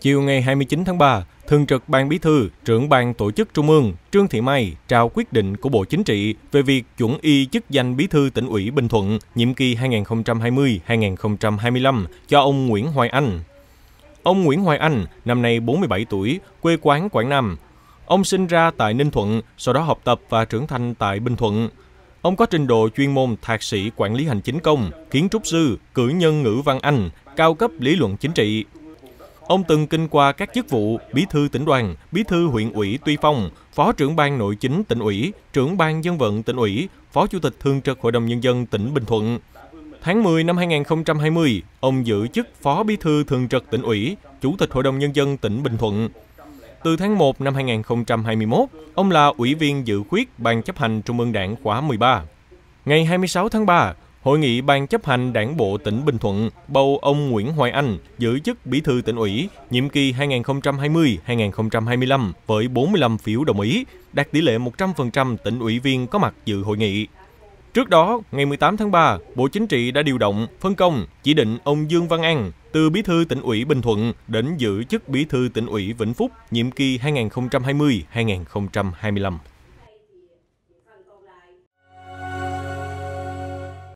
Chiều ngày 29 tháng 3, Thường trực Ban Bí thư, trưởng Ban Tổ chức Trung ương Trương Thị Mai trao quyết định của Bộ Chính trị về việc chuẩn y chức danh Bí thư tỉnh ủy Bình Thuận nhiệm kỳ 2020-2025 cho ông Nguyễn Hoài Anh. Ông Nguyễn Hoài Anh, năm nay 47 tuổi, quê quán Quảng Nam. Ông sinh ra tại Ninh Thuận, sau đó học tập và trưởng thành tại Bình Thuận. Ông có trình độ chuyên môn thạc sĩ quản lý hành chính công, kiến trúc sư, cử nhân ngữ văn Anh, cao cấp lý luận chính trị, Ông từng kinh qua các chức vụ Bí thư tỉnh đoàn, Bí thư huyện ủy Tuy Phong, Phó trưởng ban nội chính tỉnh ủy, trưởng ban dân vận tỉnh ủy, Phó Chủ tịch Thường trực Hội đồng Nhân dân tỉnh Bình Thuận. Tháng 10 năm 2020, ông giữ chức Phó Bí thư Thường trực tỉnh ủy, Chủ tịch Hội đồng Nhân dân tỉnh Bình Thuận. Từ tháng 1 năm 2021, ông là Ủy viên dự khuyết Ban chấp hành Trung ương Đảng khóa 13. Ngày 26 tháng 3, Hội nghị Ban chấp hành Đảng bộ tỉnh Bình Thuận bầu ông Nguyễn Hoài Anh giữ chức Bí thư tỉnh ủy nhiệm kỳ 2020-2025 với 45 phiếu đồng ý, đạt tỷ lệ 100% tỉnh ủy viên có mặt dự hội nghị. Trước đó, ngày 18 tháng 3, Bộ Chính trị đã điều động, phân công, chỉ định ông Dương Văn An từ Bí thư tỉnh ủy Bình Thuận đến giữ chức Bí thư tỉnh ủy Vĩnh Phúc nhiệm kỳ 2020-2025.